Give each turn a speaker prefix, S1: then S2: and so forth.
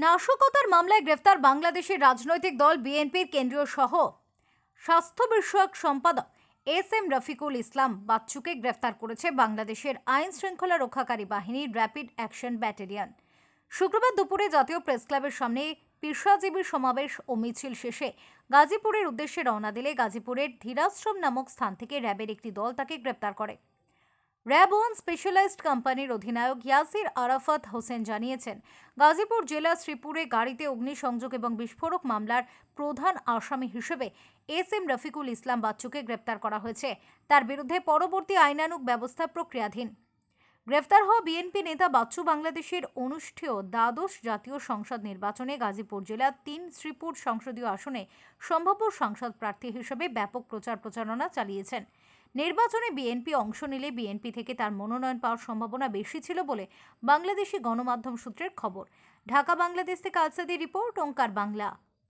S1: নাশকতার মামলায় গ্রেফতার বাংলাদেশের রাজনৈতিক দল বিএনপির কেন্দ্রীয় সহ স্বাস্থ্য বিষয়ক সম্পাদক এস এম রফিকুল ইসলাম বাচ্চুকে গ্রেফতার করেছে বাংলাদেশের আইন শৃঙ্খলা রক্ষাকারী বাহিনীর র্যাপিড অ্যাকশন ব্যাটালিয়ন শুক্রবার দুপুরে জাতীয় প্রেস ক্লাবের সামনে পেশাজীবী সমাবেশ ও মিছিল শেষে গাজীপুরের উদ্দেশ্যে রওনা দিলে গাজীপুরের ধীরাশ্রম নামক স্থান থেকে র্যাবের একটি দল তাকে গ্রেপ্তার করে র্যাবন স্পেশালাইজড কোম্পানির অধিনায়ক ইয়াসির আরাফাত হোসেন জানিয়েছেন গাজীপুর জেলা শ্রীপুরে গাড়িতে অগ্নিসংযোগ এবং বিস্ফোরক মামলার প্রধান আসামি হিসেবে এস এম রফিকুল ইসলাম বাচ্চুকে গ্রেপ্তার করা হয়েছে তার বিরুদ্ধে পরবর্তী আইনানুক ব্যবস্থা প্রক্রিয়াধীন গ্রেফতার হওয়া বিএনপি নেতা বাচ্চু বাংলাদেশের অনুষ্ঠেয় দ্বাদশ জাতীয় সংসদ নির্বাচনে গাজীপুর জেলার তিন শ্রীপুর সংসদীয় আসনে সম্ভাব্য সংসদ প্রার্থী হিসেবে ব্যাপক প্রচার প্রচারণা চালিয়েছেন নির্বাচনে বিএনপি অংশ নিলে বিএনপি থেকে তার মনোনয়ন পাওয়ার সম্ভাবনা বেশি ছিল বলে বাংলাদেশি গণমাধ্যম সূত্রের খবর ঢাকা বাংলাদেশ থেকে আলসাদি রিপোর্ট ওঙ্কার বাংলা